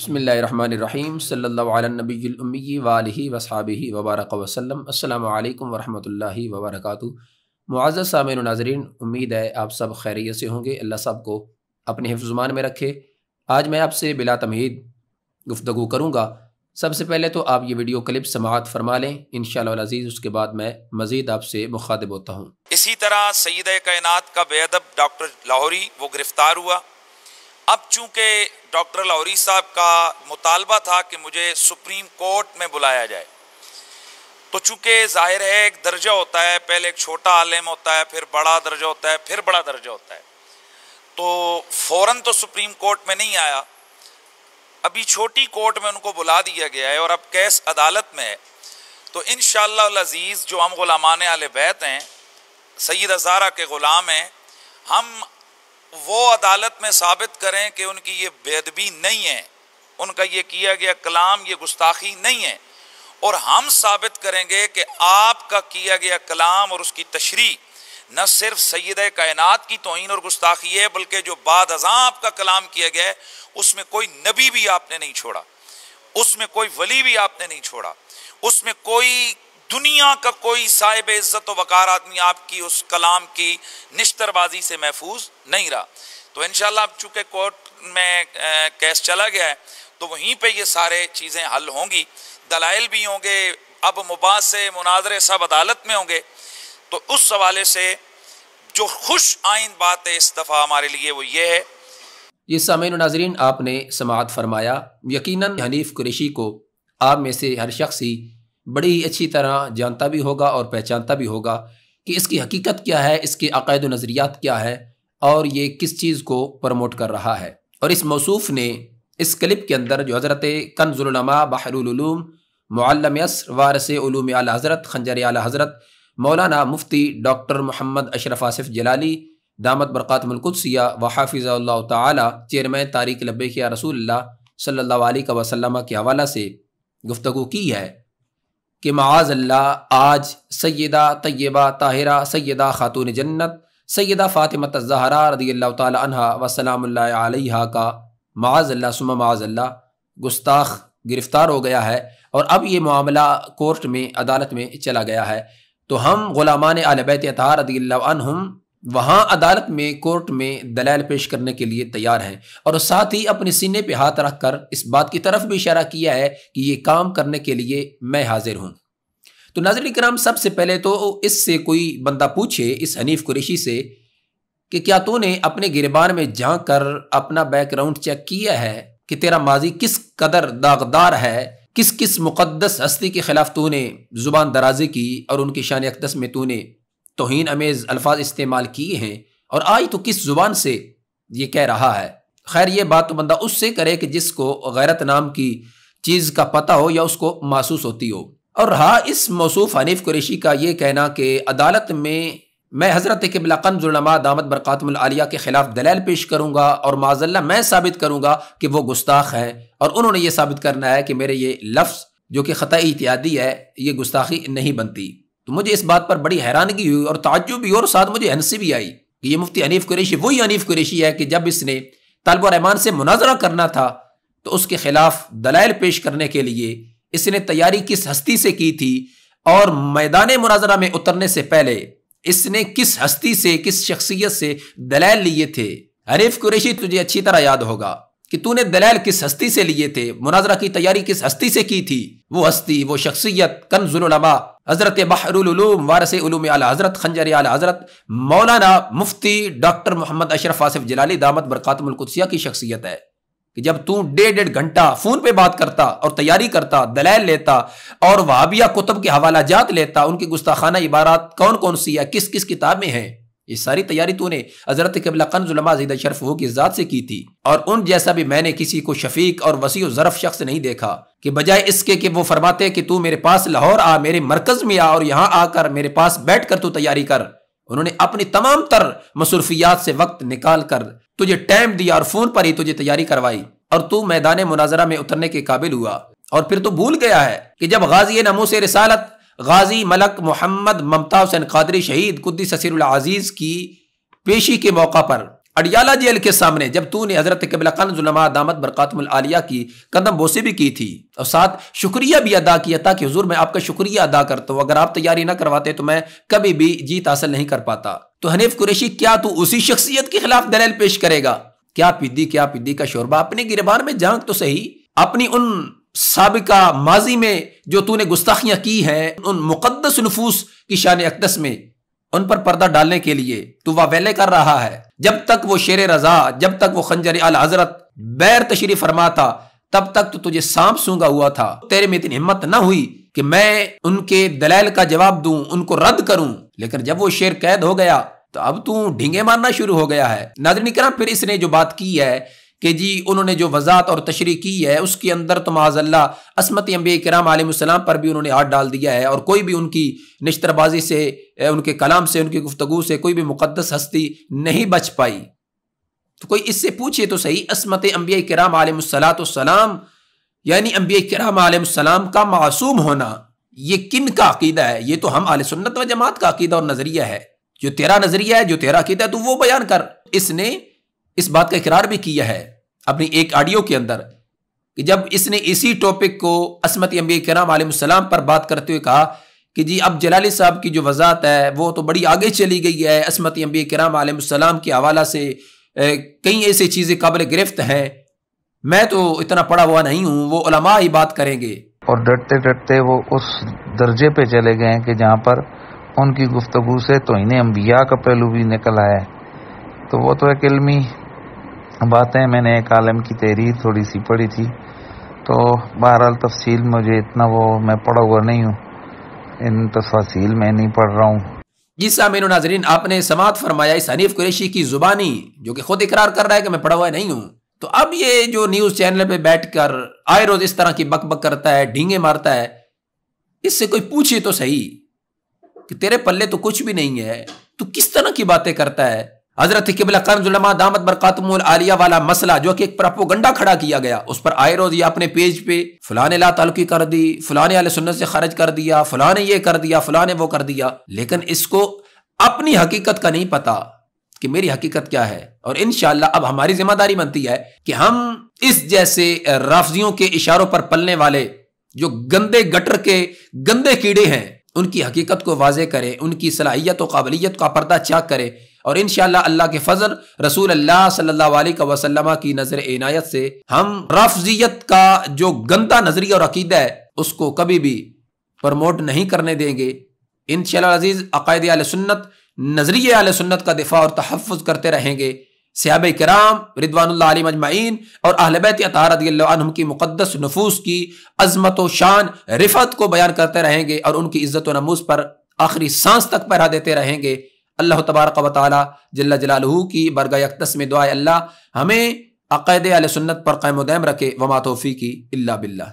बसमीम सल्लाबी वाली वसाबी वबारक वसलम अल्लाम वरहमल वबरक मुआज़ साम नाजरीन उम्मीद है आप सब खैरियत से होंगे अल्लाह सब को अपने हिफ्जुमान में रखे आज मैं आपसे बिला तमीद गुफ्तु करूँगा सबसे पहले तो आप ये वीडियो क्लिप समात फरमा लें इन शजीज़ उसके बाद मैं मज़ीद आपसे मुखातब होता हूँ इसी तरह सैद कायनत का बेदब डॉक्टर लाहौरी वो गिरफ़्तार हुआ अब चूंकि डॉक्टर लाहौरी साहब का मुतालबा था कि मुझे सुप्रीम कोर्ट में बुलाया जाए तो चूंकि जाहिर है एक दर्जा होता है पहले एक छोटा आलम होता है फिर बड़ा दर्जा होता है फिर बड़ा दर्जा होता है तो फ़ौर तो सुप्रीम कोर्ट में नहीं आया अभी छोटी कोर्ट में उनको बुला दिया गया है और अब कैस अदालत में है तो इन शज़ीज़ जो हम ग़ुलामान आल बैत हैं सैद हजारा के ग़ुलाम हैं हम वो अदालत में साबित करें कि उनकी ये बेदबी नहीं है उनका ये किया गया कलाम ये गुस्ताखी नहीं है और हम साबित करेंगे कि आपका किया गया कलाम और उसकी तशरी न सिर्फ सैद कायनात की तोहन और गुस्ताखी है बल्कि जो बाद अजा आपका कलाम किया गया है उसमें कोई नबी भी आपने नहीं छोड़ा उसमें कोई वली भी आपने नहीं छोड़ा उसमें कोई दुनिया का कोई साहिब इज़्ज़त वक़ार आदमी आपकी उस कलाम की निश्तरबाजी से महफूज नहीं रहा तो इन अब चूँकि कोर्ट में केस चला गया है तो वहीं पर ये सारे चीज़ें हल होंगी दलाइल भी होंगे अब मुबास से मुनाजरे सब अदालत में होंगे तो उस हवाले से जो खुश आइन बात है इस दफ़ा हमारे लिए वो ये है ये सामिन नाजरीन आपने समात फरमाया यकीनन हनीफ कुरेशी को आप में से हर शख्स ही बड़ी ही अच्छी तरह जानता भी होगा और पहचानता भी होगा कि इसकी हकीकत क्या है इसके अकायद नज़रियात क्या है और ये किस चीज़ को प्रमोट कर रहा है और इस मौसूफ़ ने इस क्लिप के अंदर जो हज़रत कनजुलनमा बहरुलूम मालम यसर वारस ूम आल हज़रत खंजर आल हज़रत मौलाना मुफ्ती डॉक्टर मोहम्मद अशरफ आसिफ जलाली दामत बरक़ात मलकुदसिया व हाफिज़ ताली चेयरमैन तारीक लब्बे रसूल सल्ला वसलम के हवाला से गुफ्तु की है कि माज अल्लाह आज सैदा तय्यबा ताहिरा सैदा खातून जन्नत सैदा फ़ातिमत जहरा रदी अल्लाह तहा वसलाम आलिहा का माज अल्लाह सुमा माज अल्लाह गुस्ताख गिरफ़्तार हो गया है और अब ये मामला कोर्ट में अदालत में चला गया है तो हम ग़ुलामान आल बैत अतहार रदी वहां अदालत में कोर्ट में दलाल पेश करने के लिए तैयार हैं और साथ ही अपने सीने पे हाथ रख कर इस बात की तरफ भी इशारा किया है कि ये काम करने के लिए मैं हाजिर हूं तो नजर कराम सबसे पहले तो इससे कोई बंदा पूछे इस हनीफ कुरेशी से कि क्या तूने अपने गिरबान में जाकर कर अपना बैकग्राउंड चेक किया है कि तेरा माजी किस कदर दागदार है किस किस मुकदस हस्ती के खिलाफ तूने ज़ुबान दराजी की और उनकी शान अकदस में तूने तोहन अमेज अल्फाज इस्तेमाल किए हैं और आज तो किस जुबान से ये कह रहा है खैर ये बात तो बंदा उससे करे कि जिसको गैरत नाम की चीज़ का पता हो या उसको महसूस होती हो और रहा इस मौसू हनीफ कुरेशी का ये कहना कि अदालत में मैं हज़रत किबला कनजुलमा दामद आलिया के ख़िलाफ़ दलैल पेश करूँगा और माजल्ला मैं साबित करूँगा कि वो गुस्ताख हैं और उन्होंने ये साबित करना है कि मेरे ये लफ्स जो कि ख़त इत्यादि है ये गुस्ताखी नहीं बनती तो मुझे इस बात पर बड़ी हैरानगी हुई और ताजु भी और साथ मुझे हंसी भी आई कि ये मुफ्ती अनीफ कुरेशी वही अनीफ कुरेशी है कि जब इसने तलब रहमान से मुनाजरा करना था तो उसके खिलाफ दलाइल पेश करने के लिए इसने तैयारी किस हस्ती से की थी और मैदान मुनाजरा में उतरने से पहले इसने किस हस्ती से किस शख्सियत से दलाइल लिए थे हरीफ कुरेशी तुझे अच्छी तरह याद होगा कि तूने दलाल किस हस्ती से लिए थे मुनाजरा की तैयारी किस हस्ती से की थी वो हस्ती वो शख्सियत कनजुलमा हज़रत बहरुलूम वारस उलूम आला हज़रत खंजर आला हज़रत मौलाना मुफ्ती डॉक्टर मोहम्मद अशरफ आसिफ जलाली दामद बरक़ातमकुदसिया की शख्सियत है कि जब तू डेढ़ डेढ़ घंटा फ़ोन पे बात करता और तैयारी करता दलैल लेता और वहाबिया कुतब के हवाला जात लेता उनकी गुस्ताखाना इबारत कौन कौन सी है किस किस किताब में है ये सारी तैयारी तूने हजरत कबला शरफ हो की ज़ात से की थी और उन जैसा भी मैंने किसी को शफीक और वसी ज़रफ़ शख्स नहीं देखा कि बजाय इसके कि वो फरमाते कि तू मेरे पास लाहौर आ मेरे मरकज में आ और यहां आकर मेरे पास बैठ कर तू तैयारी कर उन्होंने अपनी तमाम तर मसरूफियात से वक्त निकाल कर तुझे टाइम दिया और फोन पर ही तुझे तैयारी करवाई और तू मैदान मुनाजरा में उतरने के काबिल हुआ और फिर तू तो भूल गया है कि जब गाजी नमो से रिसालत गाजी मलक मोहम्मद ममता हुसैन कादरी शहीद कुद्दी ससीर अजीज़ की पेशी के मौका पर अडियाला जेल के सामने जब तू ने हजरत कबिला खानुलमा दामद बरक़ातमलिया की कदम बोसी भी की थी और तो साथ शुक्रिया भी अदा किया था कि हजूर मैं आपका शुक्रिया अदा करता हूँ अगर आप तैयारी ना करवाते तो मैं कभी भी जीत हासिल नहीं कर पाता तो हनीफ कुरेशी क्या तू उसी शख्सियत के खिलाफ दलील पेश करेगा क्या पिद्दी क्या पिद्दी का शोरबा अपने गिरबार में झांक तो सही अपनी उन सबका माजी में जो तूने गुस्ताखियां की हैं उन मुकदस नफूस की शान अकदस में उन पर पर्दा डालने के लिए तो वह वेले कर रहा है जब तक वो शेर रजा जब तक वो खंजर अल हजरत बैर तशरी फरमा था तब तक तो तुझे सांप सूंगा हुआ था तेरे में इतनी हिम्मत ना हुई कि मैं उनके दलैल का जवाब दूं उनको रद्द करूं लेकिन जब वो शेर कैद हो गया तो अब तू ढींगे मारना शुरू हो गया है नाजरनी करा फिर इसने जो बात की है कि जी उन्होंने जो वजात और तशरी की है उसके अंदर तो माजल्ला असमत अम्बे कराम आलम पर भी उन्होंने हाथ डाल दिया है और कोई भी उनकी नश्तरबाजी से उनके कलाम से उनकी गुफ्तगु से कोई भी मुकदस हस्ती नहीं बच पाई तो कोई इससे पूछिए तो सही असमत अम्बिया कराम आलमसलाम यानी अम्बिया कराम आलम का मासूम होना ये किन का अकीदा है ये तो हम आल सुन्नत व जमात का अकीदा और नज़रिया है जो तेरा नज़रिया है जो तेरा अकीदा है तो वो बयान कर इसने इस बात का इकरार भी किया है अपनी एक ऑडियो के अंदर कि जब इसने इसी टॉपिक को असमत अम्बी कराम आलम पर बात करते हुए कहा कि जी अब जलाली साहब की जो वजात है वो तो बड़ी आगे चली गई है असमत अम्बी कराम आलम के हवाला से कई ऐसी चीज़ें काबिल गिरफ्त हैं मैं तो इतना पढ़ा हुआ नहीं हूँ वो उलमा ही बात करेंगे और डरते डरते वो उस दर्जे पे चले गए कि जहाँ पर उनकी गुफ्तगु से तो इन्हें अम्बिया का पहलू भी निकल आया तो वो तो एक इलमी बातें मैंने एक आलम की तहरीर थोड़ी सी पढ़ी थी तो बहरहाल तफसील मुझे इतना वो मैं पढ़ा हुआ नहीं हूँ इन तफासिल में नहीं पढ़ रहा हूँ जी सामिन नाजरीन आपने समात फरमाया इस हनीफ कुरेशी की ज़ुबानी जो कि खुद इकरार कर रहा है कि मैं पढ़ा हुआ नहीं हूँ तो अब ये जो न्यूज़ चैनल पे कर आए रोज़ इस तरह की बकबक करता है ढींगे मारता है इससे कोई पूछे तो सही कि तेरे पल्ले तो कुछ भी नहीं है तू किस तरह की बातें करता है हजरत किबला करजुलमा दामद बरकातमल आलिया वाला मसला जो कि एक प्रपोगंडा खड़ा किया गया उस पर आए रोज ये अपने पेज पे फलाने ला तलकी कर दी फलाने आल सुन्नत से खर्च कर दिया फलाने ये कर दिया फलाने वो कर दिया लेकिन इसको अपनी हकीकत का नहीं पता कि मेरी हकीकत क्या है और इन अब हमारी जिम्मेदारी बनती है कि हम इस जैसे राफजियों के इशारों पर पलने वाले जो गंदे गटर के गंदे कीड़े हैं उनकी हकीकत को वाजे करें उनकी सलाहियत और काबिलियत का पर्दा चाक करें और इन अल्लाह के फजल रसूल अल्लाह सल्ला वसलम की नजर इनायत से हम रफजियत का जो गंदा नजरिया और अकीदा है उसको कभी भी प्रमोट नहीं करने देंगे इन शजीज अकायद आल सुन्नत नजरिए आल सुन्नत का दिफा और तहफ़ करते रहेंगे सियाब कराम रिदवानल्ला मजमाइन और अहलबैत की मुक़दस नफूस की अजमत व शान रिफत को बयान करते रहेंगे और उनकी इज़्ज़त व नमूज पर आखिरी सांस तक पहरा देते रहेंगे अल्लाह तबारक वाली जिला जल्ला जलालहू की बरग अकदस में दुआ अल्लाह हमें अक़द सुन्नत पर कैम रखे वमा तोफ़ी की अल्ला बिल्ला